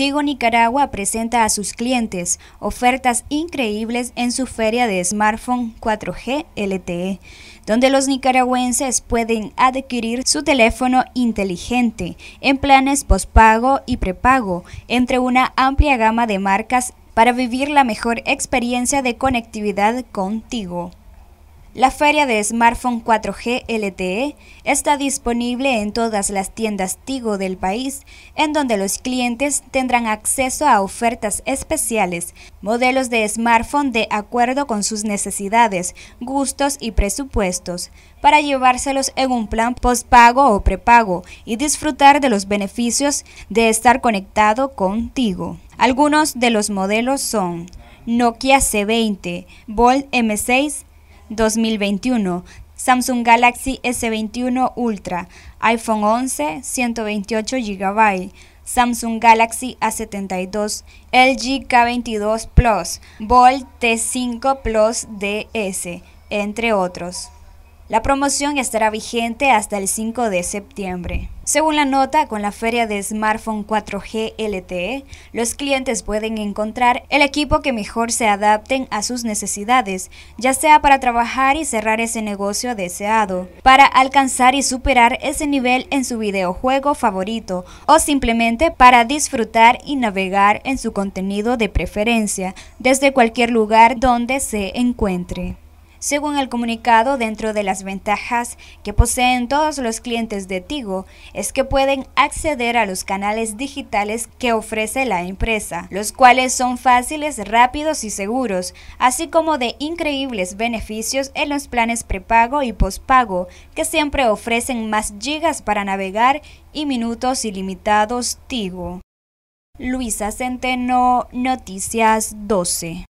Tigo Nicaragua presenta a sus clientes ofertas increíbles en su feria de smartphone 4G LTE, donde los nicaragüenses pueden adquirir su teléfono inteligente en planes postpago y prepago entre una amplia gama de marcas para vivir la mejor experiencia de conectividad contigo. La feria de smartphone 4G LTE está disponible en todas las tiendas Tigo del país, en donde los clientes tendrán acceso a ofertas especiales, modelos de smartphone de acuerdo con sus necesidades, gustos y presupuestos, para llevárselos en un plan postpago o prepago y disfrutar de los beneficios de estar conectado contigo. Algunos de los modelos son Nokia C20, Volt M6, 2021, Samsung Galaxy S21 Ultra, iPhone 11 128 GB, Samsung Galaxy A72, LG K22 Plus, Volt T5 Plus DS, entre otros. La promoción estará vigente hasta el 5 de septiembre. Según la nota, con la feria de smartphone 4G LTE, los clientes pueden encontrar el equipo que mejor se adapten a sus necesidades, ya sea para trabajar y cerrar ese negocio deseado, para alcanzar y superar ese nivel en su videojuego favorito o simplemente para disfrutar y navegar en su contenido de preferencia desde cualquier lugar donde se encuentre. Según el comunicado, dentro de las ventajas que poseen todos los clientes de Tigo es que pueden acceder a los canales digitales que ofrece la empresa, los cuales son fáciles, rápidos y seguros, así como de increíbles beneficios en los planes prepago y postpago que siempre ofrecen más gigas para navegar y minutos ilimitados Tigo. Luisa Centeno, Noticias 12.